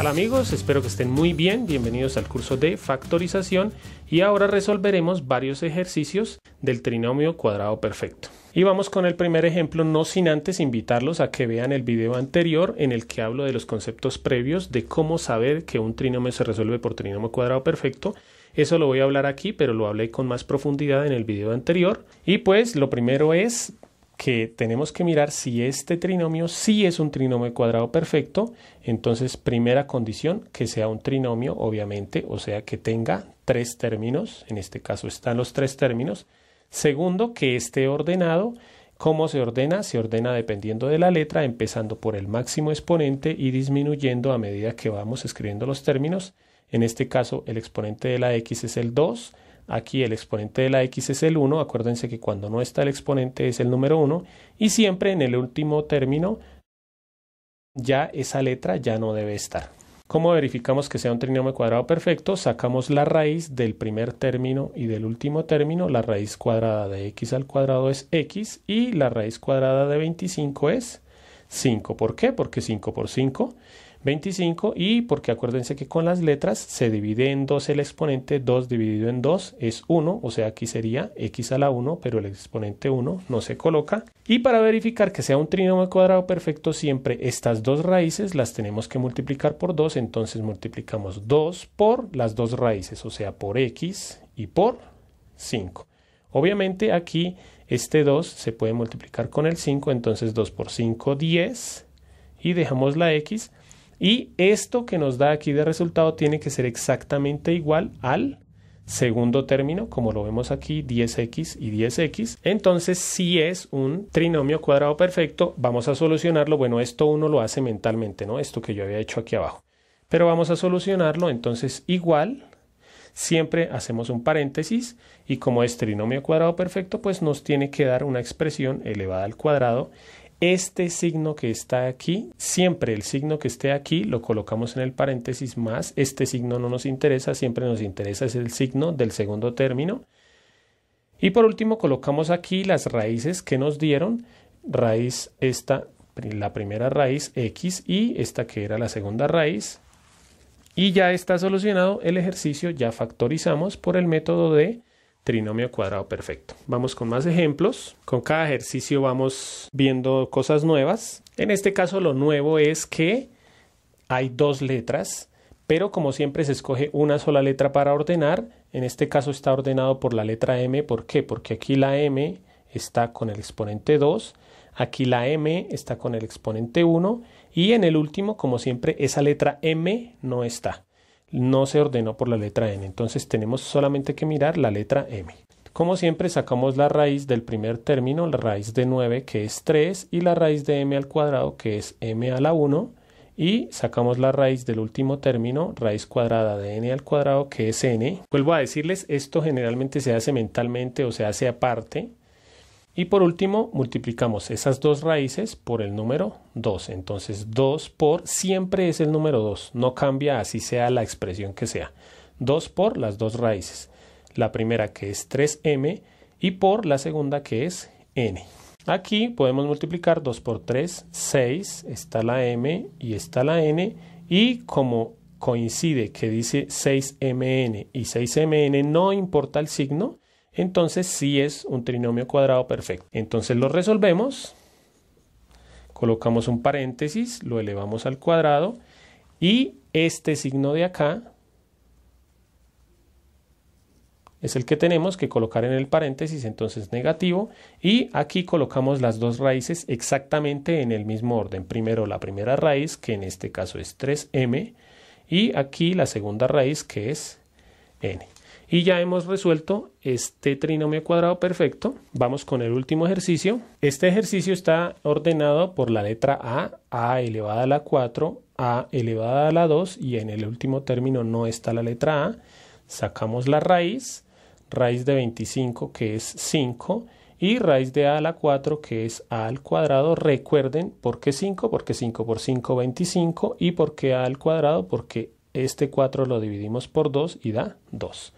Hola amigos? Espero que estén muy bien. Bienvenidos al curso de factorización y ahora resolveremos varios ejercicios del trinomio cuadrado perfecto. Y vamos con el primer ejemplo, no sin antes invitarlos a que vean el video anterior en el que hablo de los conceptos previos de cómo saber que un trinomio se resuelve por trinomio cuadrado perfecto. Eso lo voy a hablar aquí, pero lo hablé con más profundidad en el video anterior. Y pues lo primero es que tenemos que mirar si este trinomio sí es un trinomio cuadrado perfecto. Entonces, primera condición, que sea un trinomio, obviamente, o sea, que tenga tres términos. En este caso están los tres términos. Segundo, que esté ordenado. ¿Cómo se ordena? Se ordena dependiendo de la letra, empezando por el máximo exponente y disminuyendo a medida que vamos escribiendo los términos. En este caso, el exponente de la x es el 2, Aquí el exponente de la x es el 1, acuérdense que cuando no está el exponente es el número 1, y siempre en el último término ya esa letra ya no debe estar. ¿Cómo verificamos que sea un trinomio cuadrado perfecto? Sacamos la raíz del primer término y del último término. La raíz cuadrada de x al cuadrado es x y la raíz cuadrada de 25 es 5. ¿Por qué? Porque 5 por 5 25 y porque acuérdense que con las letras se divide en 2 el exponente, 2 dividido en 2 es 1, o sea aquí sería x a la 1, pero el exponente 1 no se coloca. Y para verificar que sea un trinomio cuadrado perfecto, siempre estas dos raíces las tenemos que multiplicar por 2, entonces multiplicamos 2 por las dos raíces, o sea por x y por 5. Obviamente aquí este 2 se puede multiplicar con el 5, entonces 2 por 5, 10 y dejamos la x y esto que nos da aquí de resultado tiene que ser exactamente igual al segundo término, como lo vemos aquí, 10x y 10x. Entonces, si es un trinomio cuadrado perfecto, vamos a solucionarlo. Bueno, esto uno lo hace mentalmente, ¿no? Esto que yo había hecho aquí abajo. Pero vamos a solucionarlo, entonces igual, siempre hacemos un paréntesis y como es trinomio cuadrado perfecto, pues nos tiene que dar una expresión elevada al cuadrado este signo que está aquí, siempre el signo que esté aquí, lo colocamos en el paréntesis más. Este signo no nos interesa, siempre nos interesa es el signo del segundo término. Y por último colocamos aquí las raíces que nos dieron. Raíz esta, la primera raíz x y esta que era la segunda raíz. Y ya está solucionado el ejercicio, ya factorizamos por el método de trinomio cuadrado perfecto. Vamos con más ejemplos. Con cada ejercicio vamos viendo cosas nuevas. En este caso lo nuevo es que hay dos letras, pero como siempre se escoge una sola letra para ordenar. En este caso está ordenado por la letra M. ¿Por qué? Porque aquí la M está con el exponente 2, aquí la M está con el exponente 1 y en el último, como siempre, esa letra M no está no se ordenó por la letra n. Entonces tenemos solamente que mirar la letra m. Como siempre sacamos la raíz del primer término, la raíz de 9 que es 3 y la raíz de m al cuadrado que es m a la 1 y sacamos la raíz del último término, raíz cuadrada de n al cuadrado que es n. Vuelvo a decirles, esto generalmente se hace mentalmente o se hace aparte y por último, multiplicamos esas dos raíces por el número 2. Entonces 2 por siempre es el número 2, no cambia así sea la expresión que sea. 2 por las dos raíces. La primera que es 3m y por la segunda que es n. Aquí podemos multiplicar 2 por 3, 6, está la m y está la n y como coincide que dice 6mn y 6mn no importa el signo, entonces sí es un trinomio cuadrado perfecto. Entonces lo resolvemos, colocamos un paréntesis, lo elevamos al cuadrado y este signo de acá es el que tenemos que colocar en el paréntesis, entonces negativo, y aquí colocamos las dos raíces exactamente en el mismo orden. Primero la primera raíz, que en este caso es 3m, y aquí la segunda raíz, que es n. Y ya hemos resuelto este trinomio cuadrado perfecto. Vamos con el último ejercicio. Este ejercicio está ordenado por la letra A, A elevada a la 4, A elevada a la 2 y en el último término no está la letra A. Sacamos la raíz, raíz de 25 que es 5 y raíz de a a la 4 que es a al cuadrado. Recuerden por qué 5, porque 5 por 5 25 y por qué a al cuadrado, porque este 4 lo dividimos por 2 y da 2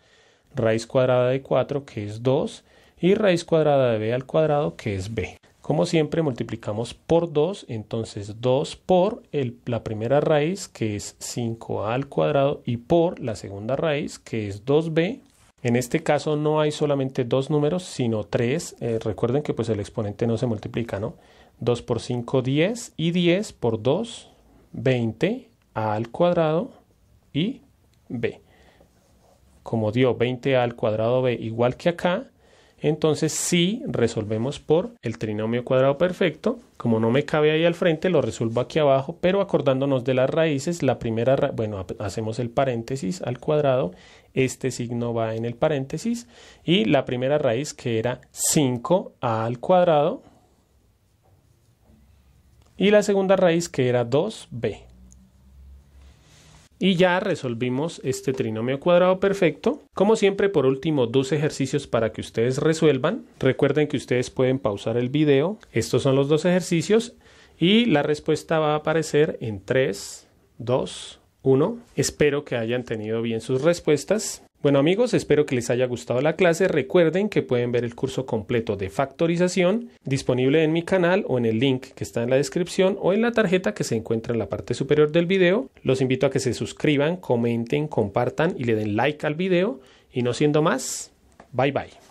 raíz cuadrada de 4, que es 2, y raíz cuadrada de b al cuadrado, que es b. Como siempre, multiplicamos por 2, entonces 2 por el, la primera raíz, que es 5a al cuadrado, y por la segunda raíz, que es 2b. En este caso no hay solamente dos números, sino tres. Eh, recuerden que pues, el exponente no se multiplica, ¿no? 2 por 5, 10, y 10 por 2, 20, a al cuadrado y b como dio 20a al cuadrado b igual que acá, entonces si resolvemos por el trinomio cuadrado perfecto, como no me cabe ahí al frente, lo resuelvo aquí abajo, pero acordándonos de las raíces, la primera, bueno, hacemos el paréntesis al cuadrado, este signo va en el paréntesis, y la primera raíz que era 5a al cuadrado, y la segunda raíz que era 2b. Y ya resolvimos este trinomio cuadrado perfecto. Como siempre, por último, dos ejercicios para que ustedes resuelvan. Recuerden que ustedes pueden pausar el video. Estos son los dos ejercicios y la respuesta va a aparecer en 3, 2, 1. Espero que hayan tenido bien sus respuestas. Bueno amigos, espero que les haya gustado la clase. Recuerden que pueden ver el curso completo de factorización disponible en mi canal o en el link que está en la descripción o en la tarjeta que se encuentra en la parte superior del video. Los invito a que se suscriban, comenten, compartan y le den like al video. Y no siendo más, bye bye.